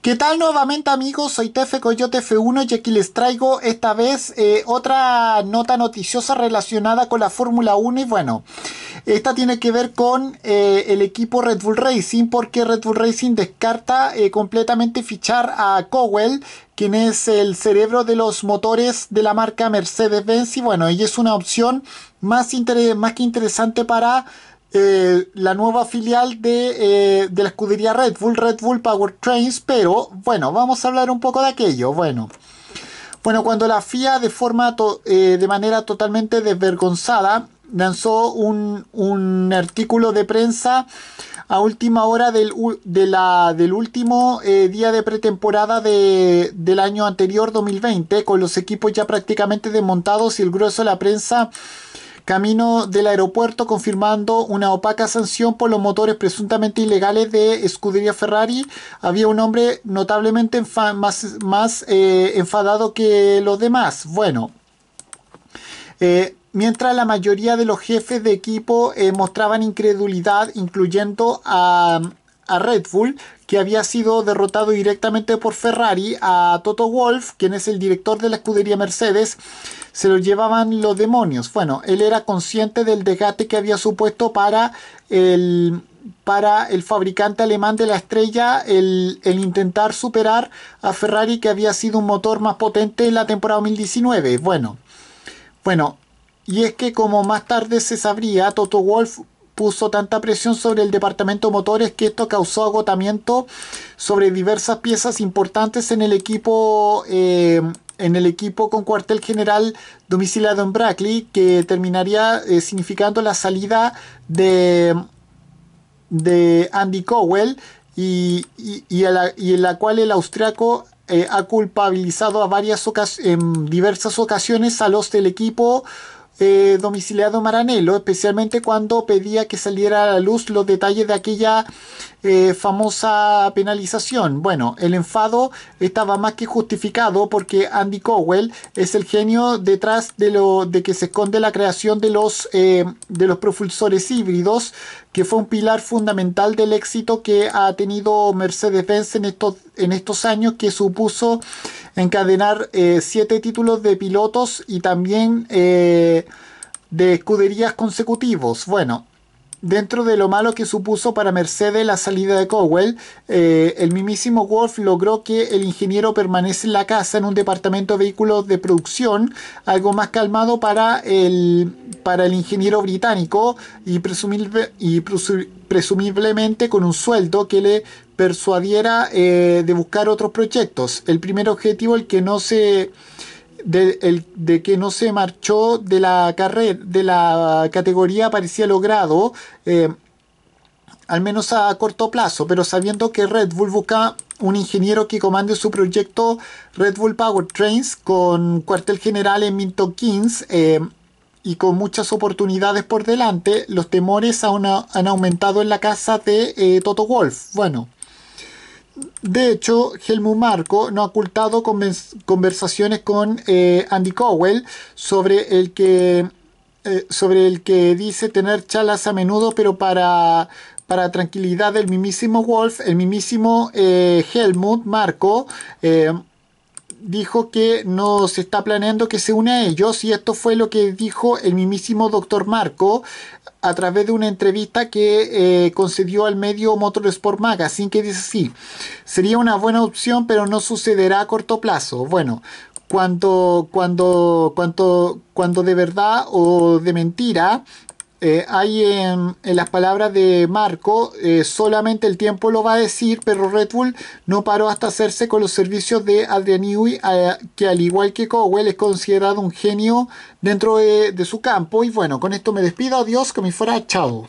¿Qué tal nuevamente amigos? Soy Tefe Coyote F1 y aquí les traigo esta vez eh, otra nota noticiosa relacionada con la Fórmula 1 y bueno, esta tiene que ver con eh, el equipo Red Bull Racing porque Red Bull Racing descarta eh, completamente fichar a Cowell quien es el cerebro de los motores de la marca Mercedes-Benz y bueno, ella es una opción más, más que interesante para eh, la nueva filial eh, de, la escudería Red Bull, Red Bull Power Trains, pero bueno, vamos a hablar un poco de aquello. Bueno, bueno cuando la FIA de, forma eh, de manera totalmente desvergonzada lanzó un, artículo de prensa a última hora del, del último día de pretemporada del año anterior 2020, con los equipos ya prácticamente desmontados y el grueso de la prensa camino del aeropuerto confirmando una opaca sanción por los motores presuntamente ilegales de escudería Ferrari. Había un hombre notablemente más, eh, enfadado que los demás. Bueno. Eh, mientras la mayoría de los jefes de equipo eh, mostraban incredulidad, incluyendo a, a Red Bull, que había sido derrotado directamente por Ferrari, a Toto Wolf, quien es el director de la escudería Mercedes, se lo llevaban los demonios. Bueno, él era consciente del desgaste que había supuesto para el, para el fabricante alemán de la estrella el, el, intentar superar a Ferrari, que había sido un motor más potente en la temporada 2019. Bueno, bueno. Y es que como más tarde se sabría, Toto Wolf puso tanta presión sobre el departamento de motores que esto causó agotamiento sobre diversas piezas importantes en el equipo eh, en el equipo con cuartel general domiciliado en Brackley que terminaría eh, significando la salida de de Andy Cowell y, en la cual el austriaco eh, ha culpabilizado a varias en diversas ocasiones a los del equipo eh, domiciliado Maranello, especialmente cuando pedía que saliera a la luz los detalles de aquella eh, famosa penalización. Bueno, el enfado estaba más que justificado porque Andy Cowell es el genio detrás de lo de que se esconde la creación de los, eh, de los propulsores híbridos, que fue un pilar fundamental del éxito que ha tenido Mercedes-Benz en estos, en estos años que supuso encadenar eh, siete títulos de pilotos y también eh, de escuderías consecutivos. Bueno, Dentro de lo malo que supuso para Mercedes la salida de Cowell, eh, el mismísimo Wolf logró que el ingeniero permanece en la casa en un departamento de vehículos de producción, algo más calmado para el, para el ingeniero británico y, presumiblemente con un sueldo que le persuadiera eh, de buscar otros proyectos. El primer objetivo, el que no se de, el, de, que no se marchó de la carrera, de la categoría parecía logrado, eh, al menos a corto plazo, pero sabiendo que Red Bull busca un ingeniero que comande su proyecto Red Bull Power Trains con cuartel general en Milton Kings eh, y con muchas oportunidades por delante, los temores han, han aumentado en la casa de eh, Toto Wolf. Bueno de hecho, Helmut Marco no ha ocultado conversaciones con eh, Andy Cowell sobre el que eh, sobre el que dice tener chalas a menudo, pero para, tranquilidad del mismísimo Wolf, el mismísimo eh, Helmut Marco dijo que no se está planeando que se une a ellos y esto fue lo que dijo el mismísimo doctor Marco a través de una entrevista que eh, concedió al medio Motorsport Magazine que dice así, sería una buena opción pero no sucederá a corto plazo. Bueno, cuando, cuando, cuando de verdad o de mentira eh, hay en, las palabras de Marco, eh, solamente el tiempo lo va a decir, pero Red Bull no paró hasta hacerse con los servicios de Adrian Newey, que al igual que Cowell es considerado un genio dentro de, su campo. Y bueno, con esto me despido, adiós, que me fuera, chao.